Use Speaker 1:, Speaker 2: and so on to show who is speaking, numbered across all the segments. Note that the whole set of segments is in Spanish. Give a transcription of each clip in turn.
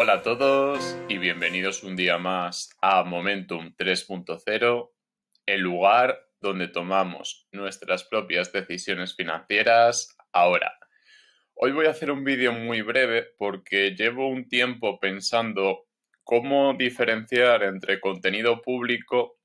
Speaker 1: Hola a todos y bienvenidos un día más a Momentum 3.0, el lugar donde tomamos nuestras propias decisiones financieras ahora. Hoy voy a hacer un vídeo muy breve porque llevo un tiempo pensando cómo diferenciar entre contenido público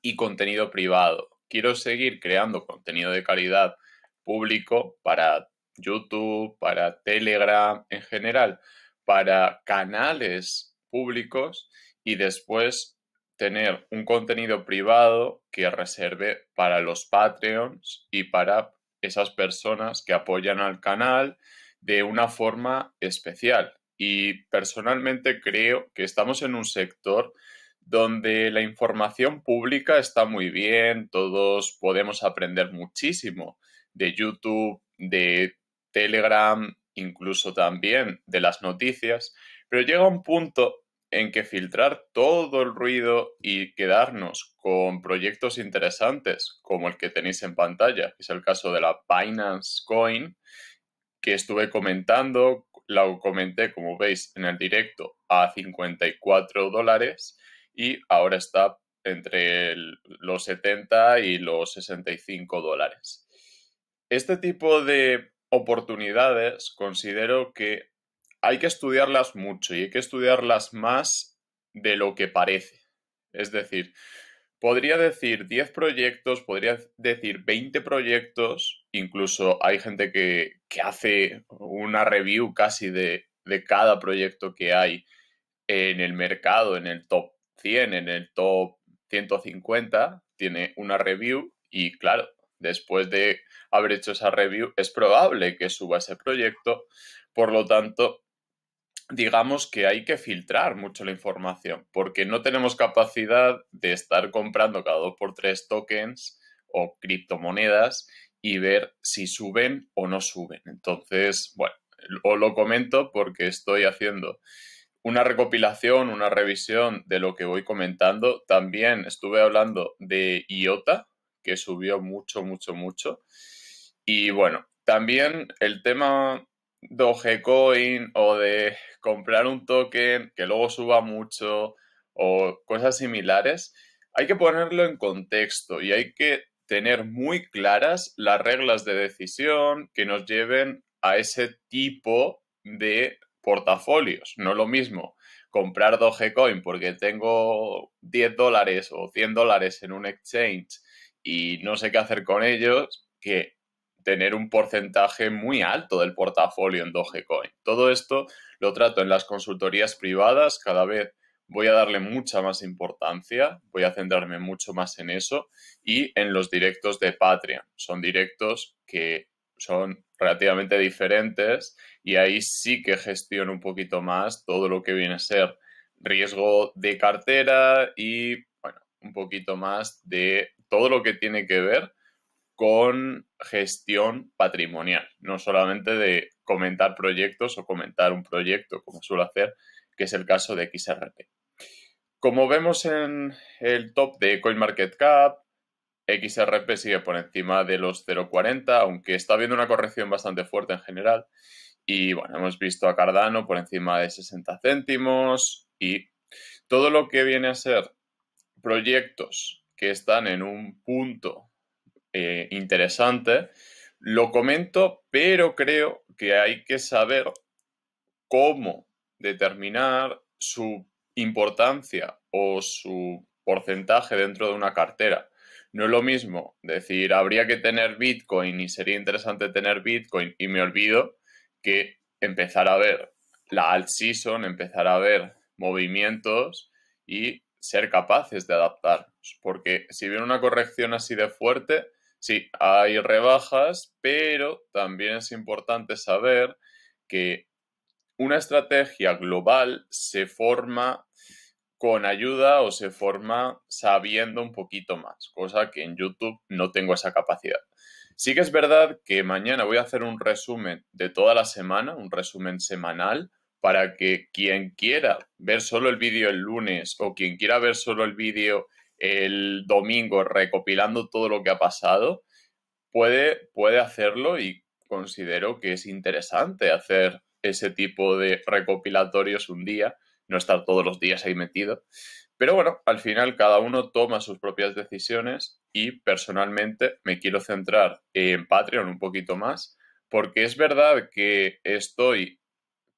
Speaker 1: y contenido privado. Quiero seguir creando contenido de calidad público para YouTube, para Telegram en general para canales públicos y después tener un contenido privado que reserve para los Patreons y para esas personas que apoyan al canal de una forma especial. Y personalmente creo que estamos en un sector donde la información pública está muy bien, todos podemos aprender muchísimo de YouTube, de Telegram, incluso también de las noticias, pero llega un punto en que filtrar todo el ruido y quedarnos con proyectos interesantes como el que tenéis en pantalla, que es el caso de la Binance Coin, que estuve comentando, la comenté, como veis, en el directo a 54 dólares y ahora está entre los 70 y los 65 dólares. Este tipo de oportunidades considero que hay que estudiarlas mucho y hay que estudiarlas más de lo que parece. Es decir, podría decir 10 proyectos, podría decir 20 proyectos, incluso hay gente que, hace una review casi de, de, cada proyecto que hay en el mercado, en el top 100, en el top 150, tiene una review y claro, después de haber hecho esa review, es probable que suba ese proyecto. Por lo tanto, digamos que hay que filtrar mucho la información, porque no tenemos capacidad de estar comprando cada dos por tres tokens o criptomonedas y ver si suben o no suben. Entonces, bueno, os lo comento porque estoy haciendo una recopilación, una revisión de lo que voy comentando. También estuve hablando de IOTA, que subió mucho, mucho, mucho. Y bueno, también el tema Dogecoin o de comprar un token que luego suba mucho o cosas similares, hay que ponerlo en contexto y hay que tener muy claras las reglas de decisión que nos lleven a ese tipo de portafolios. No lo mismo comprar Dogecoin porque tengo 10 dólares o 100 dólares en un exchange y no sé qué hacer con ellos que tener un porcentaje muy alto del portafolio en Dogecoin. Todo esto lo trato en las consultorías privadas, cada vez voy a darle mucha más importancia, voy a centrarme mucho más en eso y en los directos de Patreon. Son directos que son relativamente diferentes y ahí sí que gestiono un poquito más todo lo que viene a ser riesgo de cartera y, bueno, un poquito más de todo lo que tiene que ver con gestión patrimonial, no solamente de comentar proyectos o comentar un proyecto, como suelo hacer, que es el caso de XRP. Como vemos en el top de CoinMarketCap, XRP sigue por encima de los 0,40, aunque está habiendo una corrección bastante fuerte en general. Y bueno, hemos visto a Cardano por encima de 60 céntimos y todo lo que viene a ser proyectos que están en un punto eh, interesante, lo comento, pero creo que hay que saber cómo determinar su importancia o su porcentaje dentro de una cartera. No es lo mismo decir, habría que tener Bitcoin y sería interesante tener Bitcoin y me olvido que empezar a ver la alt season, empezar a ver movimientos y ser capaces de adaptar porque si viene una corrección así de fuerte, sí, hay rebajas, pero también es importante saber que una estrategia global se forma con ayuda o se forma sabiendo un poquito más, cosa que en YouTube no tengo esa capacidad. Sí que es verdad que mañana voy a hacer un resumen de toda la semana, un resumen semanal, para que quien quiera ver solo el vídeo el lunes o quien quiera ver solo el vídeo el domingo recopilando todo lo que ha pasado, puede, puede hacerlo y considero que es interesante hacer ese tipo de recopilatorios un día, no estar todos los días ahí metido. Pero bueno, al final cada uno toma sus propias decisiones y personalmente me quiero centrar en Patreon un poquito más, porque es verdad que estoy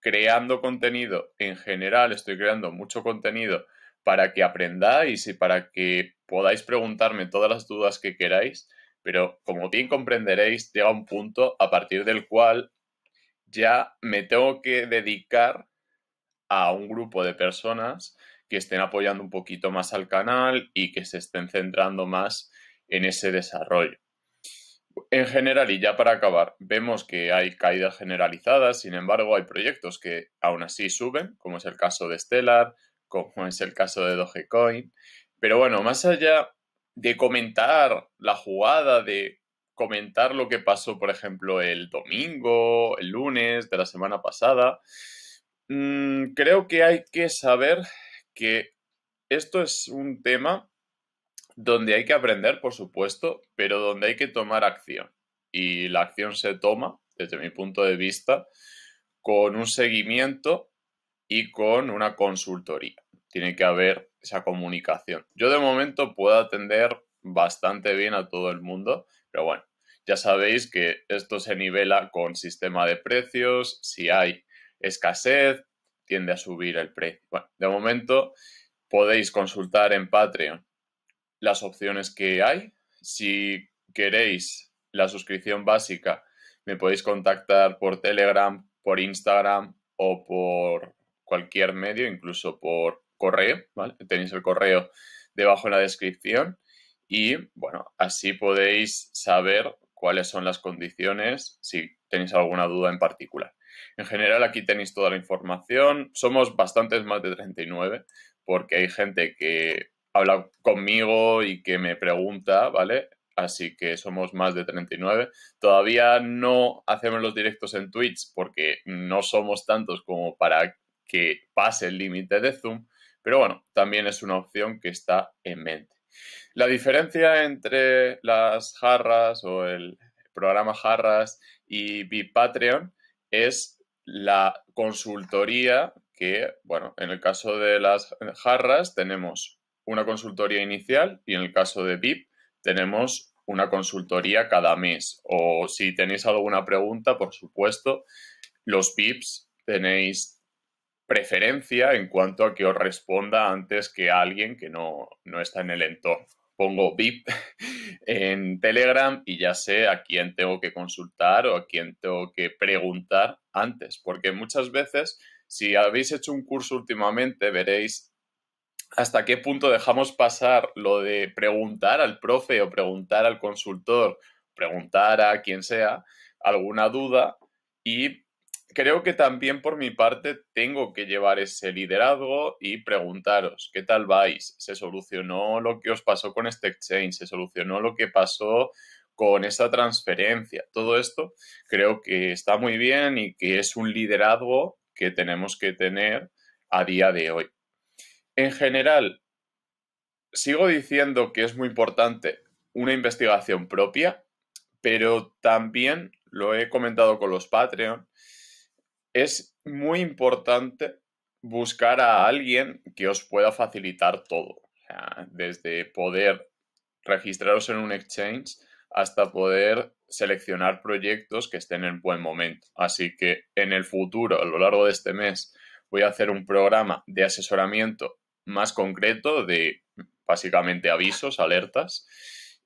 Speaker 1: creando contenido en general, estoy creando mucho contenido para que aprendáis y para que podáis preguntarme todas las dudas que queráis, pero como bien comprenderéis, llega un punto a partir del cual ya me tengo que dedicar a un grupo de personas que estén apoyando un poquito más al canal y que se estén centrando más en ese desarrollo. En general, y ya para acabar, vemos que hay caídas generalizadas, sin embargo, hay proyectos que aún así suben, como es el caso de Stellar, como es el caso de Dogecoin. Pero bueno, más allá de comentar la jugada, de comentar lo que pasó, por ejemplo, el domingo, el lunes de la semana pasada, mm, creo que hay que saber que esto es un tema donde hay que aprender, por supuesto, pero donde hay que tomar acción. Y la acción se toma, desde mi punto de vista, con un seguimiento y con una consultoría tiene que haber esa comunicación. Yo de momento puedo atender bastante bien a todo el mundo, pero bueno, ya sabéis que esto se nivela con sistema de precios, si hay escasez, tiende a subir el precio. de momento podéis consultar en Patreon las opciones que hay. Si queréis la suscripción básica, me podéis contactar por Telegram, por Instagram o por cualquier medio, incluso por correo, ¿vale? Tenéis el correo debajo en la descripción y, bueno, así podéis saber cuáles son las condiciones si tenéis alguna duda en particular. En general, aquí tenéis toda la información. Somos bastantes más de 39 porque hay gente que habla conmigo y que me pregunta, ¿vale? Así que somos más de 39. Todavía no hacemos los directos en Twitch porque no somos tantos como para que pase el límite de Zoom, pero bueno, también es una opción que está en mente. La diferencia entre las jarras o el programa jarras y Patreon es la consultoría que, bueno, en el caso de las jarras tenemos una consultoría inicial y en el caso de VIP tenemos una consultoría cada mes. O si tenéis alguna pregunta, por supuesto, los VIPs tenéis preferencia en cuanto a que os responda antes que a alguien que no, está en el entorno. Pongo VIP en Telegram y ya sé a quién tengo que consultar o a quién tengo que preguntar antes, porque muchas veces, si habéis hecho un curso últimamente, veréis hasta qué punto dejamos pasar lo de preguntar al profe o preguntar al consultor, preguntar a quien sea alguna duda y creo que también por mi parte tengo que llevar ese liderazgo y preguntaros, ¿qué tal vais? ¿Se solucionó lo que os pasó con este exchange? ¿Se solucionó lo que pasó con esa transferencia? Todo esto creo que está muy bien y que es un liderazgo que tenemos que tener a día de hoy. En general, sigo diciendo que es muy importante una investigación propia, pero también lo he comentado con los Patreon, es muy importante buscar a alguien que os pueda facilitar todo. desde poder registraros en un exchange hasta poder seleccionar proyectos que estén en buen momento. Así que en el futuro, a lo largo de este mes, voy a hacer un programa de asesoramiento más concreto de básicamente avisos, alertas,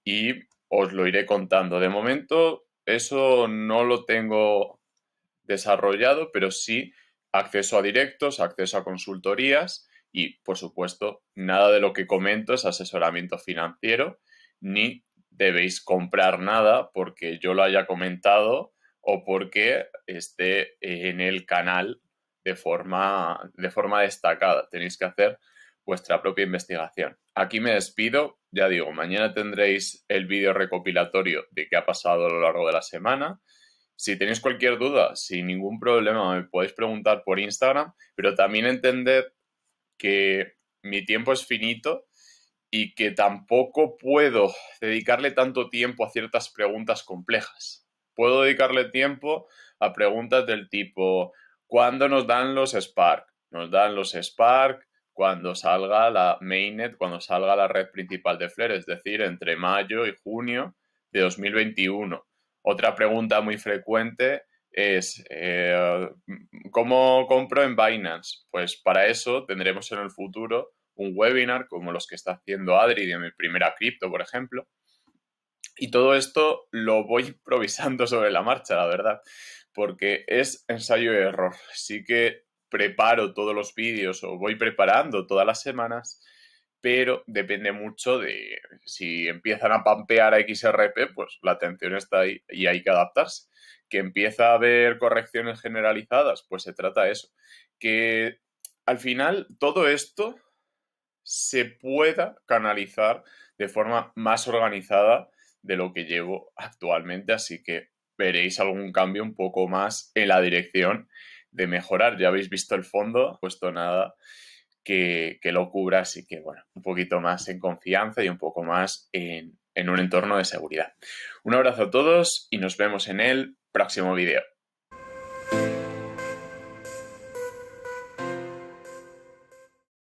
Speaker 1: y os lo iré contando. De momento, eso no lo tengo desarrollado, pero sí acceso a directos, acceso a consultorías y, por supuesto, nada de lo que comento es asesoramiento financiero, ni debéis comprar nada porque yo lo haya comentado o porque esté en el canal de forma, de forma destacada. Tenéis que hacer vuestra propia investigación. Aquí me despido, ya digo, mañana tendréis el vídeo recopilatorio de qué ha pasado a lo largo de la semana. Si tenéis cualquier duda, sin ningún problema, me podéis preguntar por Instagram, pero también entended que mi tiempo es finito y que tampoco puedo dedicarle tanto tiempo a ciertas preguntas complejas. Puedo dedicarle tiempo a preguntas del tipo, ¿cuándo nos dan los Spark? Nos dan los Spark cuando salga la mainnet, cuando salga la red principal de Flare, es decir, entre mayo y junio de 2021. Otra pregunta muy frecuente es, eh, ¿cómo compro en Binance? Pues para eso tendremos en el futuro un webinar como los que está haciendo Adri de mi primera cripto, por ejemplo. Y todo esto lo voy improvisando sobre la marcha, la verdad, porque es ensayo y error. Sí que preparo todos los vídeos o voy preparando todas las semanas pero depende mucho de si empiezan a pampear a XRP, pues la atención está ahí y hay que adaptarse. Que empieza a haber correcciones generalizadas, pues se trata de eso. Que al final todo esto se pueda canalizar de forma más organizada de lo que llevo actualmente, así que veréis algún cambio un poco más en la dirección de mejorar. Ya habéis visto el fondo, puesto nada que, lo cubra, así que bueno, un poquito más en confianza y un poco más en, en un entorno de seguridad. Un abrazo a todos y nos vemos en el próximo video.